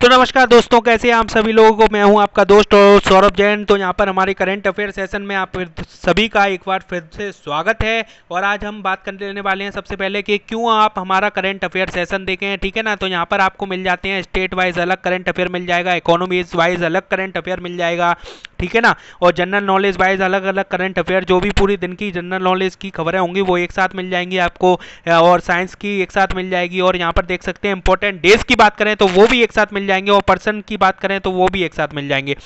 तो नमस्कार दोस्तों कैसे आप सभी लोगों को मैं हूं आपका दोस्त और सौरभ जैन तो यहां पर हमारे करंट अफेयर सेशन में आप सभी का एक बार फिर से स्वागत है और आज हम बात करने वाले हैं सबसे पहले कि क्यों आप हमारा करंट अफेयर सेशन देखें ठीक है ना तो यहां पर आपको मिल जाते हैं स्टेट वाइज अलग करंट अफेयर मिल जाएगा इकोनॉमीज वाइज अलग करंट अफेयर मिल जाएगा ठीक है ना और जनरल नॉलेज वाइज अलग अलग करंट अफेयर जो भी पूरी दिन की जनरल नॉलेज की खबरें होंगी वो एक साथ मिल जाएंगी आपको और साइंस की एक साथ मिल जाएगी और यहाँ पर देख सकते हैं इंपॉर्टेंट डेज की बात करें तो वो भी एक साथ मिल जाएंगे और पर्सन की बात करें तो वो भी एक साथ मिल जाएंगे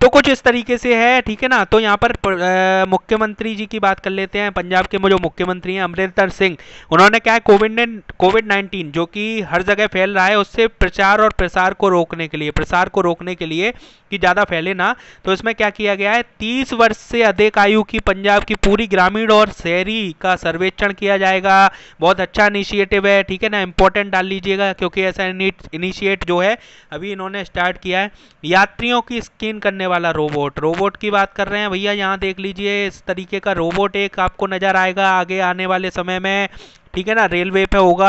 तो कुछ इस तरीके से है ठीक है ना तो यहाँ पर मुख्यमंत्री जी की बात कर लेते हैं पंजाब के जो मुख्यमंत्री हैं अमरिंदर सिंह उन्होंने क्या है कोविड ने कोविड नाइन्टीन जो कि हर जगह फैल रहा है उससे प्रचार और प्रसार को रोकने के लिए प्रसार को रोकने के लिए कि ज़्यादा फैले ना तो इसमें क्या किया गया है तीस वर्ष से अधिक आयु की पंजाब की पूरी ग्रामीण और शहरी का सर्वेक्षण किया जाएगा बहुत अच्छा इनिशिएटिव है ठीक है ना इंपॉर्टेंट डाल लीजिएगा क्योंकि ऐसा इनिशिएट जो है अभी इन्होंने स्टार्ट किया है यात्रियों की स्किन करने वाला रोबोट रोबोट की बात कर रहे हैं भैया यहाँ देख लीजिए इस तरीके का रोबोट एक आपको नज़र आएगा आगे आने वाले समय में ठीक है ना रेलवे पे होगा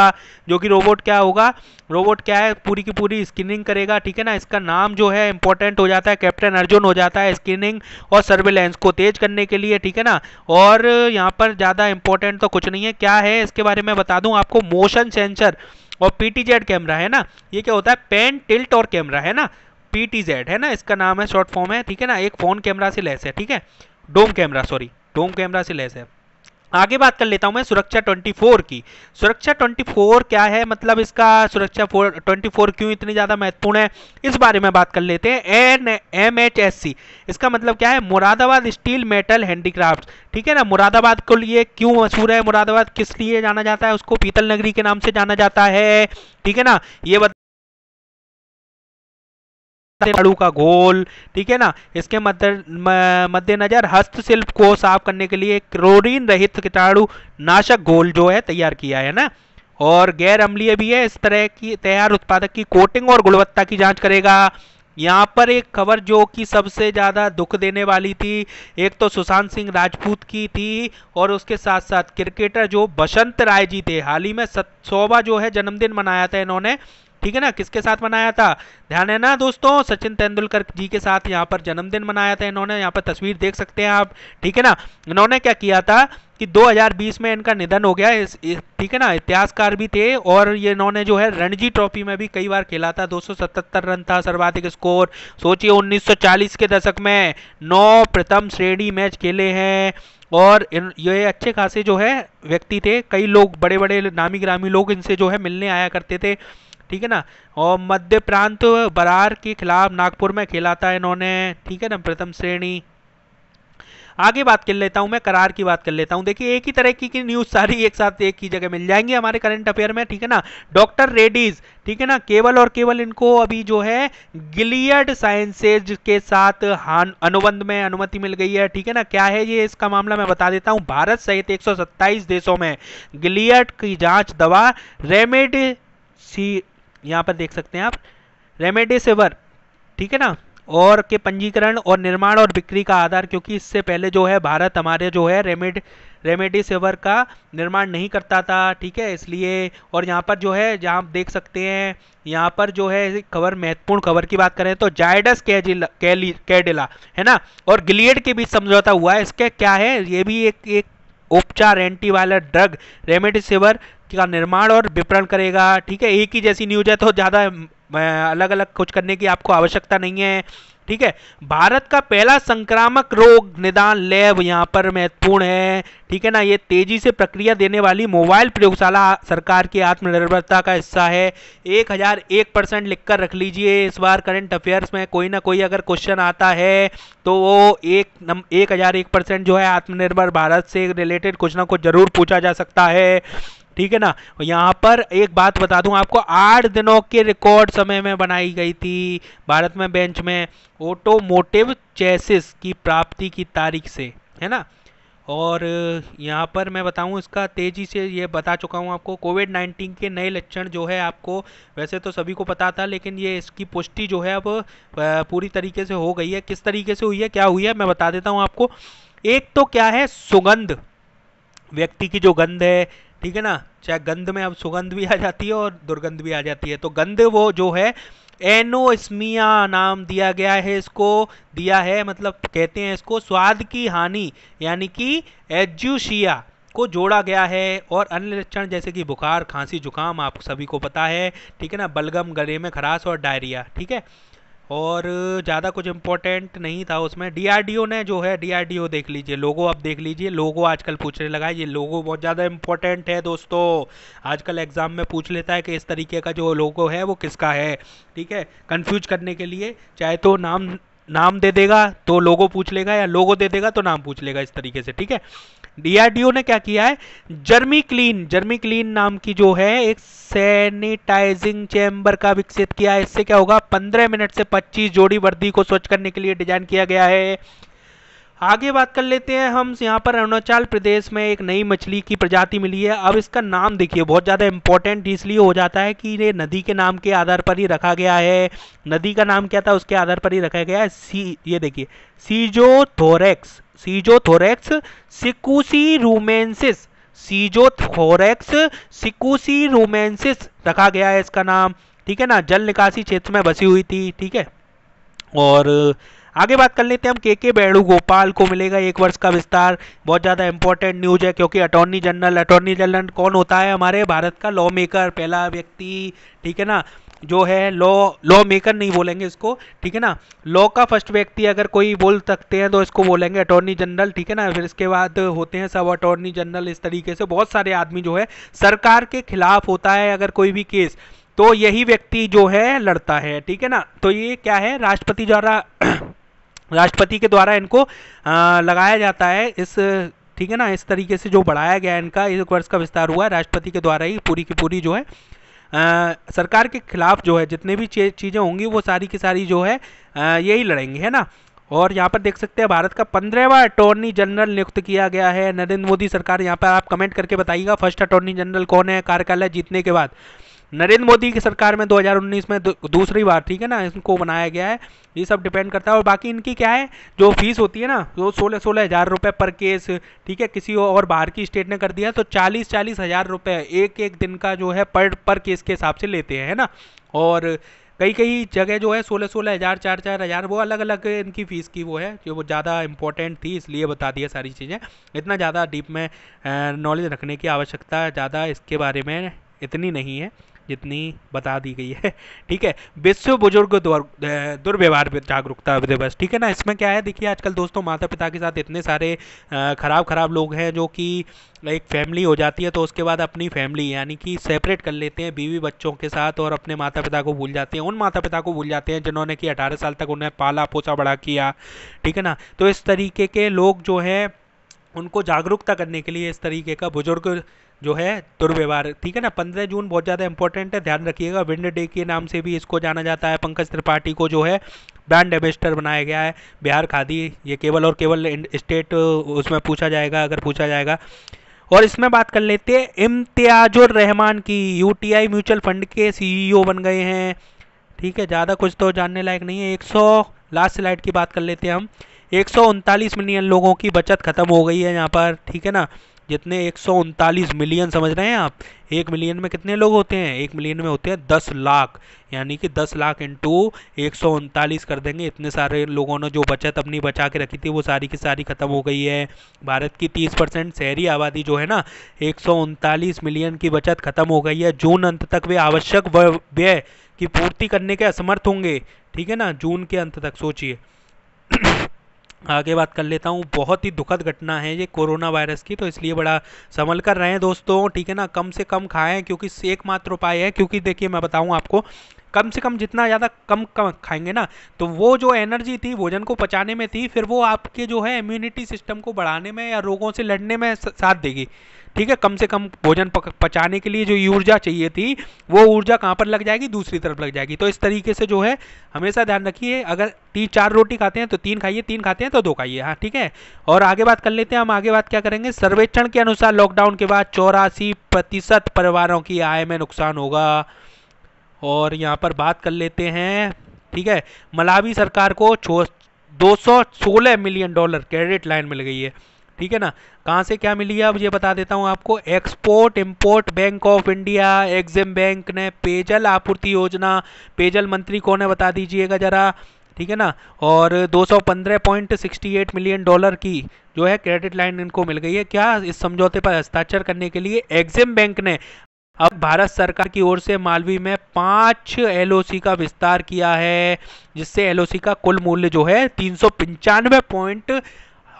जो कि रोबोट क्या होगा रोबोट क्या है पूरी की पूरी स्क्रीनिंग करेगा ठीक है ना इसका नाम जो है इंपॉर्टेंट हो जाता है कैप्टन अर्जुन हो जाता है स्क्रीनिंग और सर्विलेंस को तेज करने के लिए ठीक है ना और यहाँ पर ज़्यादा इंपॉर्टेंट तो कुछ नहीं है क्या है इसके बारे में बता दूँ आपको मोशन सेंसर और पी कैमरा है ना ये क्या होता है पेन टिल्ट और कैमरा है ना जेड है ना इसका नाम है शॉर्ट फॉर्म है ठीक है ना एक फोन कैमरा से लेस है ठीक है dome camera sorry dome camera से लेस है आगे बात कर लेता हूं मैं सुरक्षा 24 की सुरक्षा 24 क्या है मतलब इसका सुरक्षा 24 क्यों इतनी ज़्यादा महत्वपूर्ण है इस बारे में बात कर लेते हैं N M H S C इसका मतलब क्या है मुरादाबाद स्टील मेटल हैंडीक्राफ्ट ठीक है ना मुरादाबाद को लिए क्यों मशहूर है मुरादाबाद किस लिए जाना जाता है उसको पीतल नगरी के नाम से जाना जाता है ठीक है ना ये तमिलनाडु का गोल ठीक है ना इसके मद्देनजर हस्तशिल्प को साफ करने के लिए क्लोरीन रहित कीटाणु नाशक गोल जो है तैयार किया है ना और गैर अम्लीय भी है इस तरह की तैयार उत्पादक की कोटिंग और गुणवत्ता की जांच करेगा यहाँ पर एक खबर जो कि सबसे ज़्यादा दुख देने वाली थी एक तो सुशांत सिंह राजपूत की थी और उसके साथ साथ क्रिकेटर जो बसंत राय जी थे हाल ही में सौवा जो है जन्मदिन मनाया था इन्होंने ठीक है ना किसके साथ मनाया था ध्यान है ना दोस्तों सचिन तेंदुलकर जी के साथ यहाँ पर जन्मदिन मनाया था इन्होंने यहाँ पर तस्वीर देख सकते हैं आप ठीक है ना इन्होंने क्या किया था कि 2020 में इनका निधन हो गया इस, ठीक है ना इतिहासकार भी थे और ये इन्होंने जो है रणजी ट्रॉफी में भी कई बार खेला था 277 रन था सर्वाधिक स्कोर सोचिए 1940 के दशक में नौ प्रथम श्रेणी मैच खेले हैं और इन ये अच्छे खासे जो है व्यक्ति थे कई लोग बड़े बड़े नामी ग्रामी लोग इनसे जो है मिलने आया करते थे ठीक है ना और मध्य प्रांत बरार के खिलाफ नागपुर में खेला था इन्होंने ठीक है ना प्रथम श्रेणी आगे बात कर लेता हूं मैं करार की बात कर लेता हूं देखिए एक ही तरह की, की न्यूज सारी एक साथ एक ही जगह मिल जाएंगी हमारे करंट अफेयर में ठीक है ना डॉक्टर रेडीज ठीक है ना केवल और केवल इनको अभी जो है गिलियड साइंसेज के साथ हान अनुबंध में अनुमति मिल गई है ठीक है ना क्या है ये इसका मामला मैं बता देता हूँ भारत सहित एक देशों में गिलियड की जाँच दवा रेमेड यहाँ पर देख सकते हैं आप रेमेडिसिवर ठीक है ना और के पंजीकरण और निर्माण और बिक्री का आधार क्योंकि इससे पहले जो है भारत हमारे जो है रेमेड रेमेडिसिवर का निर्माण नहीं करता था ठीक है इसलिए और यहाँ पर जो है जहाँ आप देख सकते हैं यहाँ पर जो है खबर महत्वपूर्ण खबर की बात करें तो जायडस कैजिला कैडिला है ना और गिलियड के बीच समझौता हुआ है इसके क्या है ये भी एक एक उपचार एंटीवायरल ड्रग रेमेडिसिवर का निर्माण और विपणन करेगा ठीक है एक ही जैसी न्यूज है तो ज़्यादा अलग अलग कुछ करने की आपको आवश्यकता नहीं है ठीक है भारत का पहला संक्रामक रोग निदान लैब यहाँ पर महत्वपूर्ण है ठीक है ना ये तेजी से प्रक्रिया देने वाली मोबाइल प्रयोगशाला सरकार की आत्मनिर्भरता का हिस्सा है एक हजार एक परसेंट लिख कर रख लीजिए इस बार करंट अफेयर्स में कोई ना कोई अगर क्वेश्चन आता है तो वो एक नम एक हजार एक परसेंट जो है आत्मनिर्भर भारत से रिलेटेड कुछ ना कुछ जरूर पूछा जा सकता है ठीक है ना यहाँ पर एक बात बता दूं आपको आठ दिनों के रिकॉर्ड समय में बनाई गई थी भारत में बेंच में ऑटोमोटिव चेसिस की प्राप्ति की तारीख से है ना और यहाँ पर मैं बताऊँ इसका तेज़ी से ये बता चुका हूँ आपको कोविड नाइन्टीन के नए लक्षण जो है आपको वैसे तो सभी को पता था लेकिन ये इसकी पुष्टि जो है अब पूरी तरीके से हो गई है किस तरीके से हुई है क्या हुई है मैं बता देता हूँ आपको एक तो क्या है सुगंध व्यक्ति की जो गंध है ठीक है ना चाहे गंध में अब सुगंध भी आ जाती है और दुर्गंध भी आ जाती है तो गंध वो जो है एनोस्मिया नाम दिया गया है इसको दिया है मतलब कहते हैं इसको स्वाद की हानि यानी कि एजुशिया को जोड़ा गया है और अन्य लक्षण जैसे कि बुखार खांसी जुकाम आप सभी को पता है ठीक है ना बलगम गले में खराश और डायरिया ठीक है और ज़्यादा कुछ इम्पोर्टेंट नहीं था उसमें डी ने जो है डी देख लीजिए लोगो आप देख लीजिए लोगो आजकल पूछने लगा है ये लोगो बहुत ज़्यादा इम्पोर्टेंट है दोस्तों आजकल एग्जाम में पूछ लेता है कि इस तरीके का जो लोगो है वो किसका है ठीक है कन्फ्यूज करने के लिए चाहे तो नाम नाम दे देगा तो लोगो पूछ लेगा या लोगो दे देगा तो नाम पूछ लेगा इस तरीके से ठीक है डीआरडीओ ने क्या किया है जर्मी क्लीन जर्मी क्लीन नाम की जो है एक सैनिटाइजिंग चैम्बर का विकसित किया है इससे क्या होगा 15 मिनट से 25 जोड़ी वर्दी को स्वच्छ करने के लिए डिजाइन किया गया है आगे बात कर लेते हैं हम यहाँ पर अरुणाचल प्रदेश में एक नई मछली की प्रजाति मिली है अब इसका नाम देखिए बहुत ज़्यादा इम्पोर्टेंट इसलिए हो जाता है कि ये नदी के नाम के आधार पर ही रखा गया है नदी का नाम क्या था उसके आधार पर ही रखा गया है सी ये देखिए सीजो सीजोथोरेक्स सिकुसी रूमेंसिस थोरेक्स सिकुसी रूमेंसिस रखा गया है इसका नाम ठीक है ना जल निकासी क्षेत्र में बसी हुई थी ठीक है और आगे बात कर लेते हैं हम के के वेणुगोपाल को मिलेगा एक वर्ष का विस्तार बहुत ज़्यादा इंपॉर्टेंट न्यूज है क्योंकि अटॉर्नी जनरल अटॉर्नी जनरल कौन होता है हमारे भारत का लॉ मेकर पहला व्यक्ति ठीक है ना जो है लॉ लॉ मेकर नहीं बोलेंगे इसको ठीक है ना लॉ का फर्स्ट व्यक्ति अगर कोई बोल सकते हैं तो इसको बोलेंगे अटॉर्नी जनरल ठीक है ना फिर इसके बाद होते हैं सब अटॉर्नी जनरल इस तरीके से बहुत सारे आदमी जो है सरकार के खिलाफ होता है अगर कोई भी केस तो यही व्यक्ति जो है लड़ता है ठीक है ना तो ये क्या है राष्ट्रपति द्वारा राष्ट्रपति के द्वारा इनको लगाया जाता है इस ठीक है ना इस तरीके से जो बढ़ाया गया इनका एक वर्ष का विस्तार हुआ राष्ट्रपति के द्वारा ही पूरी की पूरी जो है आ, सरकार के खिलाफ जो है जितने भी चीज़ें होंगी वो सारी की सारी जो है यही लड़ेंगे है ना और यहाँ पर देख सकते हैं भारत का पंद्रहवा अटॉर्नी जनरल नियुक्त किया गया है नरेंद्र मोदी सरकार यहाँ पर आप कमेंट करके बताइएगा फर्स्ट अटॉर्नी जनरल कौन है कार्यकाल जीतने के बाद नरेंद्र मोदी की सरकार में 2019 में दूसरी बार ठीक है ना इनको बनाया गया है ये सब डिपेंड करता है और बाकी इनकी क्या है जो फीस होती है ना वो सोलह सोलह हज़ार रुपये पर केस ठीक है किसी और बाहर की स्टेट ने कर दिया तो चालीस चालीस हज़ार रुपये एक एक दिन का जो है पर पर केस के हिसाब से लेते हैं है ना और कई कई जगह जो है सोलह सोलह हज़ार चार चार हज़ार वो अलग अलग इनकी फ़ीस की वो है जो वो ज़्यादा इंपॉर्टेंट थी इसलिए बता दिया सारी चीज़ें इतना ज़्यादा डीप में नॉलेज रखने की आवश्यकता ज़्यादा इसके बारे में इतनी नहीं है जितनी बता दी गई है ठीक है विश्व बुजुर्ग दुर्व्यवहार जागरूकता दिवस ठीक है ना इसमें क्या है देखिए आजकल दोस्तों माता पिता के साथ इतने सारे ख़राब ख़राब लोग हैं जो कि एक फैमिली हो जाती है तो उसके बाद अपनी फैमिली यानी कि सेपरेट कर लेते हैं बीवी बच्चों के साथ और अपने माता पिता को भूल जाते हैं उन माता पिता को भूल जाते हैं जिन्होंने कि अठारह साल तक उन्हें पाला पोसा बड़ा किया ठीक है ना तो इस तरीके के लोग जो हैं उनको जागरूकता करने के लिए इस तरीके का बुजुर्ग जो है दुर्व्यवहार ठीक है ना पंद्रह जून बहुत ज़्यादा इंपॉर्टेंट है ध्यान रखिएगा विंड डे के नाम से भी इसको जाना जाता है पंकज त्रिपाठी को जो है ब्रांड एम्बेसडर बनाया गया है बिहार खादी ये केवल और केवल स्टेट उसमें पूछा जाएगा अगर पूछा जाएगा और इसमें बात कर लेते हैं इम्तियाजुर रहमान की यूटीआई म्यूचुअल फंड के सीईओ e बन गए हैं ठीक है ज़्यादा कुछ तो जानने लायक नहीं है 100 लास्ट स्लाइड की बात कर लेते हैं हम एक मिलियन लोगों की बचत खत्म हो गई है यहाँ पर ठीक है ना जितने एक मिलियन समझ रहे हैं आप एक मिलियन में कितने लोग होते हैं एक मिलियन में होते हैं दस लाख यानी कि दस लाख इंटू एक कर देंगे इतने सारे लोगों ने जो बचत अपनी बचा के रखी थी वो सारी की सारी ख़त्म हो गई है भारत की तीस परसेंट शहरी आबादी जो है ना एक मिलियन की बचत ख़त्म हो गई है जून अंत तक वे आवश्यक व्यय की पूर्ति करने के असमर्थ होंगे ठीक है ना जून के अंत तक सोचिए आगे बात कर लेता हूँ बहुत ही दुखद घटना है ये कोरोना वायरस की तो इसलिए बड़ा संभल कर रहे हैं दोस्तों ठीक है ना कम से कम खाएं क्योंकि एकमात्र उपाय है क्योंकि देखिए मैं बताऊँ आपको कम से कम जितना ज़्यादा कम कम खाएंगे ना तो वो जो एनर्जी थी भोजन को पचाने में थी फिर वो आपके जो है इम्यूनिटी सिस्टम को बढ़ाने में या रोगों से लड़ने में साथ देगी ठीक है कम से कम भोजन पचाने के लिए जो ऊर्जा चाहिए थी वो ऊर्जा कहाँ पर लग जाएगी दूसरी तरफ लग जाएगी तो इस तरीके से जो है हमेशा ध्यान रखिए अगर तीन चार रोटी खाते हैं तो तीन खाइए तीन खाते हैं तो दो खाइए हाँ ठीक है और आगे बात कर लेते हैं हम आगे बात क्या करेंगे सर्वेक्षण के अनुसार लॉकडाउन के बाद चौरासी प्रतिशत परिवारों की आय में नुकसान होगा और यहाँ पर बात कर लेते हैं ठीक है मलावी सरकार को सोलह मिलियन डॉलर क्रेडिट लाइन मिल गई है ठीक है ना कहाँ से क्या मिली है अब ये बता देता हूँ आपको export import bank of India EXIM bank ने पेयजल आपूर्ति योजना पेयजल मंत्री कौन है बता दीजिएगा ज़रा ठीक है ना और 215.68 मिलियन डॉलर की जो है क्रेडिट लाइन इनको मिल गई है क्या इस समझौते पर हस्ताक्षर करने के लिए एग्जिम बैंक ने अब भारत सरकार की ओर से मालवी में पाँच एल का विस्तार किया है जिससे एल का कुल मूल्य जो है तीन सौ पंचानवे पॉइंट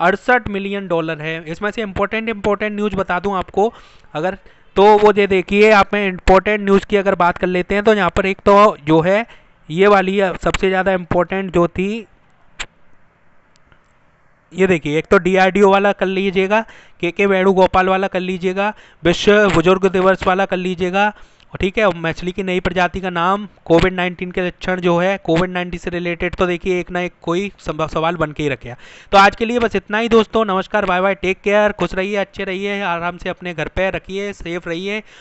अड़सठ मिलियन डॉलर है इसमें से इम्पोर्टेंट इम्पोर्टेंट न्यूज़ बता दूं आपको अगर तो वो ये देखिए आप में इम्पोर्टेंट न्यूज़ की अगर बात कर लेते हैं तो यहाँ पर एक तो जो है ये वाली है सबसे ज़्यादा इम्पोर्टेंट जो थी ये देखिए एक तो डीआरडीओ वाला कर लीजिएगा के के वेणुगोपाल वाला कर लीजिएगा विश्व बुजुर्ग दिवस वाला कर लीजिएगा और ठीक है मछली की नई प्रजाति का नाम कोविड नाइन्टीन के लक्षण जो है कोविड नाइन्टीन से रिलेटेड तो देखिए एक ना एक कोई सवाल बन के ही रखे तो आज के लिए बस इतना ही दोस्तों नमस्कार बाय बाय टेक केयर खुश रहिए अच्छे रहिए आराम से अपने घर पर रखिए सेफ रहिए